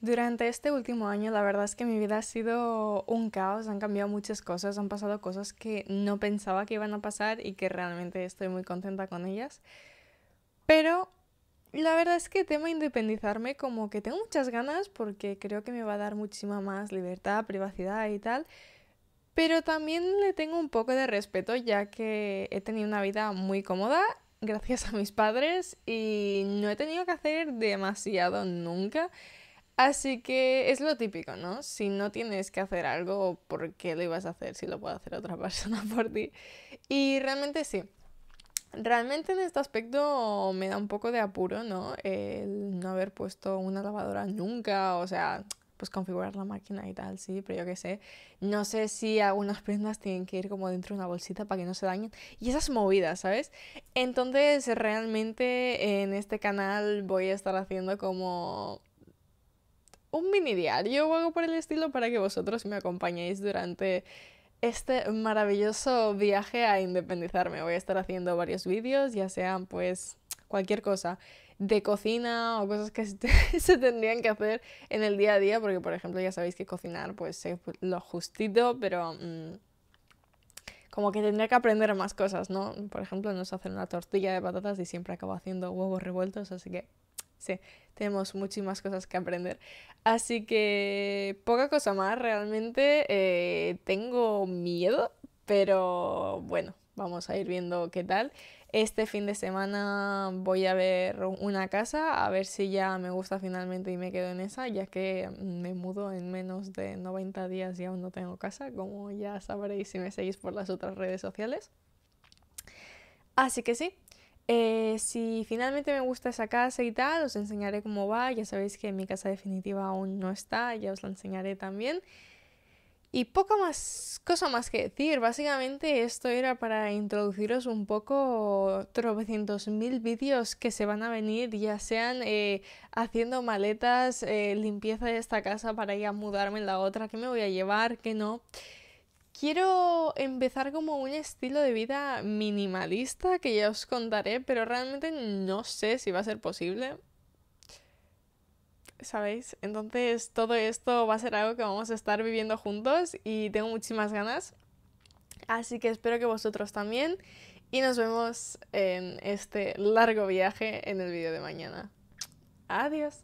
Durante este último año la verdad es que mi vida ha sido un caos, han cambiado muchas cosas, han pasado cosas que no pensaba que iban a pasar y que realmente estoy muy contenta con ellas. Pero la verdad es que tema independizarme como que tengo muchas ganas porque creo que me va a dar muchísima más libertad, privacidad y tal. Pero también le tengo un poco de respeto ya que he tenido una vida muy cómoda gracias a mis padres y no he tenido que hacer demasiado nunca. Así que es lo típico, ¿no? Si no tienes que hacer algo, ¿por qué lo ibas a hacer si lo puede hacer otra persona por ti? Y realmente sí. Realmente en este aspecto me da un poco de apuro, ¿no? El no haber puesto una lavadora nunca, o sea, pues configurar la máquina y tal, sí, pero yo qué sé. No sé si algunas prendas tienen que ir como dentro de una bolsita para que no se dañen. Y esas movidas, ¿sabes? Entonces realmente en este canal voy a estar haciendo como un mini diario o algo por el estilo para que vosotros me acompañéis durante este maravilloso viaje a independizarme. Voy a estar haciendo varios vídeos, ya sean pues cualquier cosa de cocina o cosas que se tendrían que hacer en el día a día, porque por ejemplo ya sabéis que cocinar pues es lo justito, pero mm, como que tendría que aprender más cosas, ¿no? Por ejemplo, no sé hacer una tortilla de patatas y siempre acabo haciendo huevos revueltos, así que Sí, tenemos muchísimas cosas que aprender. Así que poca cosa más, realmente eh, tengo miedo, pero bueno, vamos a ir viendo qué tal. Este fin de semana voy a ver una casa, a ver si ya me gusta finalmente y me quedo en esa, ya que me mudo en menos de 90 días y aún no tengo casa, como ya sabréis si me seguís por las otras redes sociales. Así que sí, eh, si finalmente me gusta esa casa y tal, os enseñaré cómo va. Ya sabéis que mi casa definitiva aún no está, ya os la enseñaré también. Y poca más cosa más que decir. Básicamente esto era para introduciros un poco tropecientos mil vídeos que se van a venir, ya sean eh, haciendo maletas, eh, limpieza de esta casa para ir a mudarme en la otra, ¿Qué me voy a llevar, ¿Qué no. Quiero empezar como un estilo de vida minimalista que ya os contaré, pero realmente no sé si va a ser posible. ¿Sabéis? Entonces todo esto va a ser algo que vamos a estar viviendo juntos y tengo muchísimas ganas. Así que espero que vosotros también y nos vemos en este largo viaje en el vídeo de mañana. Adiós.